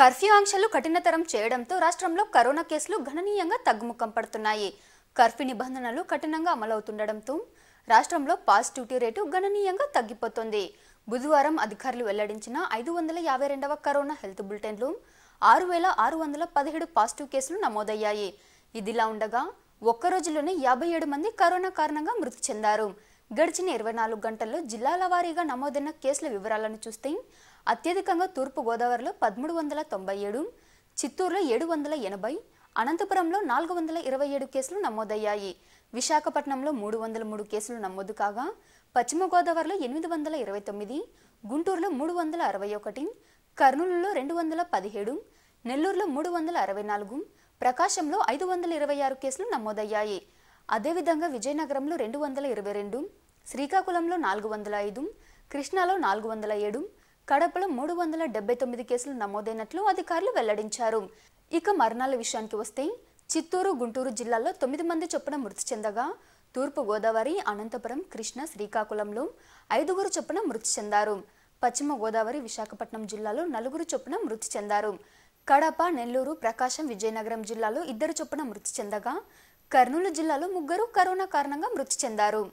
curfew ఆంక్షలు కఠినతరం చేయడంతో రాష్ట్రంలో కరోనా కేసులు గణనీయంగా తగ్గుముఖం పడుతున్నాయి కర్ఫ్యూ నిబంధనలు కఠినంగా అమలవుతుండడంతో రాష్ట్రంలో పాజిటివిటీ రేటు గణనీయంగా తగ్గిపోతుంది బుధవారం అధికారులు వెల్లడించిన ఐదు వందల యాభై రెండవ కరోనా హెల్త్ బులెటిన్లు ఆరు వేల ఆరు వందల పదిహేడు పాజిటివ్ కేసులు నమోదయ్యాయి ఇదిలా ఉండగా ఒక్క రోజులోనే యాభై ఏడు మంది కరోనా కారణంగా మృతి చెందారు గడిచిన ఇరవై నాలుగు గంటల్లో జిల్లాల వారీగా నమోదైన కేసుల వివరాలను చూస్తే అత్యధికంగా తూర్పు గోదావరిలో పదమూడు వందల తొంభై ఏడు చిత్తూరులో ఏడు వందల ఎనభై అనంతపురంలో నాలుగు వందల ఇరవై ఏడు కేసులు నమోదయ్యాయి విశాఖపట్నంలో మూడు వందల మూడు కేసులు నమోదు కాగా పశ్చిమ గోదావరిలో ఎనిమిది వందల ఇరవై తొమ్మిది గుంటూరులో మూడు వందల అరవై ఒకటి కర్నూలులో రెండు వందల పదిహేడు నెల్లూరులో మూడు వందల అరవై నాలుగు ప్రకాశంలో ఐదు వందల ఇరవై ఆరు కేసులు నమోదయ్యాయి అదేవిధంగా విజయనగరంలో రెండు వందల ఇరవై రెండు శ్రీకాకుళంలో నాలుగు వందల ఐదు కృష్ణాలో నాలుగు వందల ఏడు కడపలో మూడు వందల డెబ్బై తొమ్మిది కేసులు నమోదైనట్లు అధికారులు వెల్లడించారు ఇక మరణాల విషయానికి వస్తే చిత్తూరు గుంటూరు జిల్లాల్లో తొమ్మిది మంది చొప్పున మృతి చెందగా తూర్పు గోదావరి అనంతపురం కృష్ణ శ్రీకాకుళంలో ఐదుగురు చొప్పున మృతి చెందారు పశ్చిమ గోదావరి విశాఖపట్నం జిల్లాలో నలుగురు చొప్పున మృతి చెందారు కడప నెల్లూరు ప్రకాశం విజయనగరం జిల్లాలో ఇద్దరు చొప్పున మృతి చెందగా కర్నూలు జిల్లాలో ముగ్గురు కరోనా కారణంగా మృతి చెందారు